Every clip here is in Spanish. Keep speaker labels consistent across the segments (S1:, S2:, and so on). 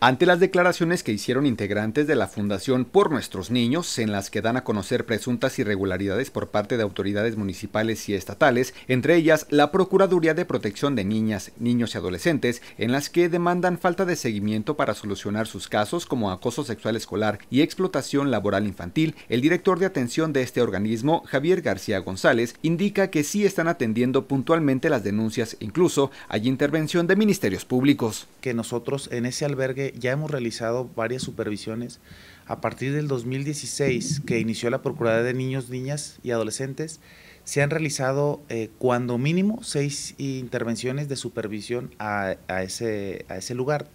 S1: Ante las declaraciones que hicieron integrantes de la Fundación Por Nuestros Niños, en las que dan a conocer presuntas irregularidades por parte de autoridades municipales y estatales, entre ellas la Procuraduría de Protección de Niñas, Niños y Adolescentes, en las que demandan falta de seguimiento para solucionar sus casos como acoso sexual escolar y explotación laboral infantil, el director de atención de este organismo, Javier García González, indica que sí están atendiendo puntualmente las denuncias, incluso hay intervención de ministerios públicos. Que
S2: nosotros en ese albergue ya hemos realizado varias supervisiones. A partir del 2016, que inició la Procuraduría de Niños, Niñas y Adolescentes, se han realizado eh, cuando mínimo seis intervenciones de supervisión a, ese, lugar.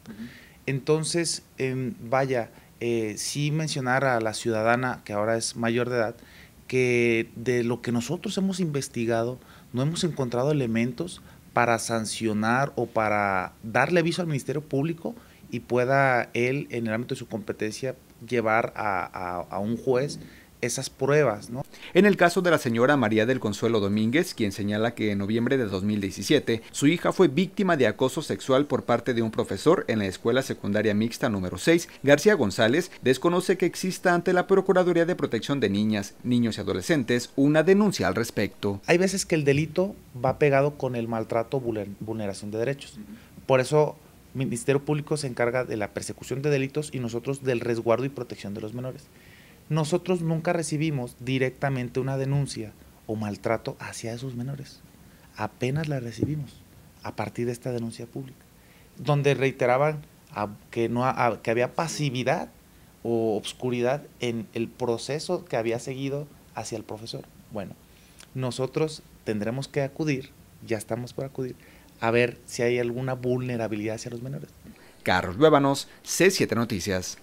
S2: Entonces, em, vaya, eh, sí mencionar a la ciudadana que ahora es mayor de edad, que de lo que nosotros hemos investigado, no hemos encontrado elementos para sancionar o para darle aviso al Ministerio Público y pueda él, en el ámbito de su competencia, llevar a, un juez esas pruebas. ¿no?
S1: En el caso de la señora María del Consuelo Domínguez, quien señala que en noviembre de 2017 su hija fue víctima de acoso sexual por parte de un profesor en la escuela secundaria mixta número 6, García González desconoce que exista ante la Procuraduría de Protección de Niñas, Niños y Adolescentes una denuncia al respecto. Hay veces que el delito
S2: va pegado con el maltrato, vulneración de derechos. Por eso Ministerio Público se encarga de la persecución de delitos y nosotros del resguardo y protección de los menores. Nosotros nunca recibimos directamente una denuncia o maltrato hacia esos menores. Apenas la recibimos a partir de esta denuncia pública, donde reiteraban que, no, que había pasividad o obscuridad en el proceso que había seguido hacia el profesor. Bueno, nosotros tendremos que acudir, ya estamos por acudir, a ver si hay alguna vulnerabilidad hacia los menores.
S1: Carlos Luébanos, C7 Noticias.